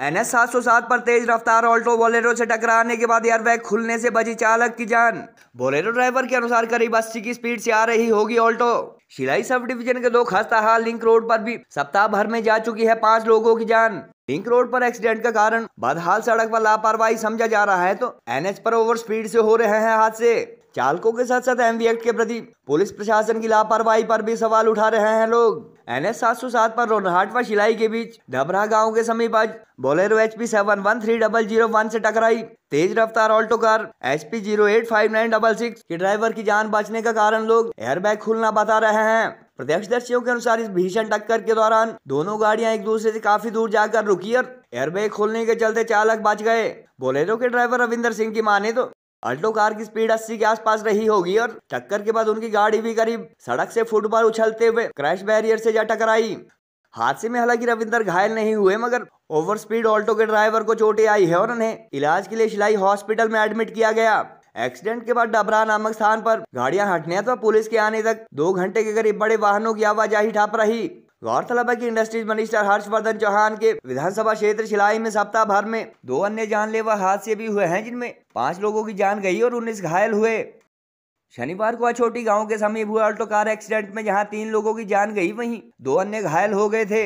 N S सात सौ सात पर तेज रफ्तार ऑल्टो बोलेरो से टकराने के बाद एयरबैग खुलने से बची चालक की जान बोलेरो ड्राइवर के अनुसार करीब अस्सी की स्पीड से आ रही होगी ऑल्टो शिलाई सब डिवीजन के दो खस्ता हाल लिंक रोड पर भी सप्ताह भर में जा चुकी है पांच लोगों की जान लिंक रोड पर एक्सीडेंट का कारण बदहाल सड़क पर लापरवाही समझा जा रहा है तो एनएच पर ओवर स्पीड से हो रहे हैं हादसे चालकों के साथ साथ एमवी एक्ट के प्रति पुलिस प्रशासन की लापरवाही पर भी सवाल उठा रहे हैं लोग एन एस सात सौ सात पर रोनहाट व शिलाई के बीच डबरा गांव के समीप आज Bolero H P seven one three double zero one से टकराई तेज रफ्तार Alto car H P zero eight five nine double six के ड्राइवर की जान बचने का कारण लोग एयरबैग खुलना बता रहे हैं प्रत्यक्ष दर्शियों के अनुसार इस भीषण टक्कर के दौरान दोनों गाड़ियां एक दूसरे से काफी दूर जाकर रुकी और एयरबैग खोलने के चलते चालक बच गए बोलेरो के ड्राइवर रविंदर सिंह की माने तो अल्टो कार की स्पीड 80 के आसपास रही होगी और टक्कर के बाद उनकी गाड़ी भी करीब सड़क से फुट पर उछलते हुए क्रैश बैरियर से जा टकराई हादसे में हालांकि रविंदर घायल नहीं हुए मगर ओवर स्पीड ऑल्टो के ड्राइवर को चोटें आई है और उन्हें इलाज के लिए शिलाई हॉस्पिटल में एडमिट किया गया एक्सीडेंट के बाद डबरा नामक स्थान पर गाड़ियां हटने अथवा पुलिस के आने तक दो घंटे के करीब बड़े वाहनों की आवाजाही ठप रही गौरतलब है की इंडस्ट्रीज मिनिस्टर हर्षवर्धन चौहान के विधानसभा क्षेत्र शिलाई में सप्ताह भर में दो अन्य जानलेवा हादसे भी हुए हैं जिनमें पांच लोगों की जान गई और उन्नीस घायल हुए शनिवार को अछोटी गांव के समीप हुआ ऑल्टो कार एक्सीडेंट में जहां तीन लोगों की जान गई वहीं दो अन्य घायल हो गए थे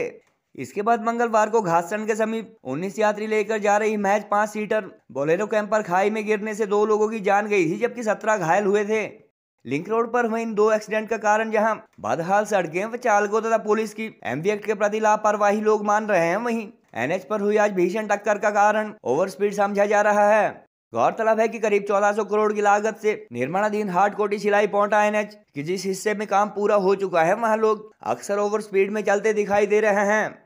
इसके बाद मंगलवार को घासन के समीप 19 यात्री लेकर जा रही मैच पांच सीटर बोलेरो कैंपर खाई में गिरने से दो लोगों की जान गई थी जबकि 17 घायल हुए थे लिंक रोड पर हुए इन दो एक्सीडेंट का कारण जहां बदहाल सड़कें व चालकों तथा पुलिस की एम एक्ट के प्रति लापरवाही लोग मान रहे हैं वहीं एनएच पर हुई आज भीषण टक्कर का कारण ओवर स्पीड समझा जा रहा है गौरतलब है कि करीब 1400 करोड़ की लागत से निर्माणाधीन हार्ड कोटी सिलाई पहुंचा एनएच की जिस हिस्से में काम पूरा हो चुका है वहाँ लोग अक्सर ओवर स्पीड में चलते दिखाई दे रहे हैं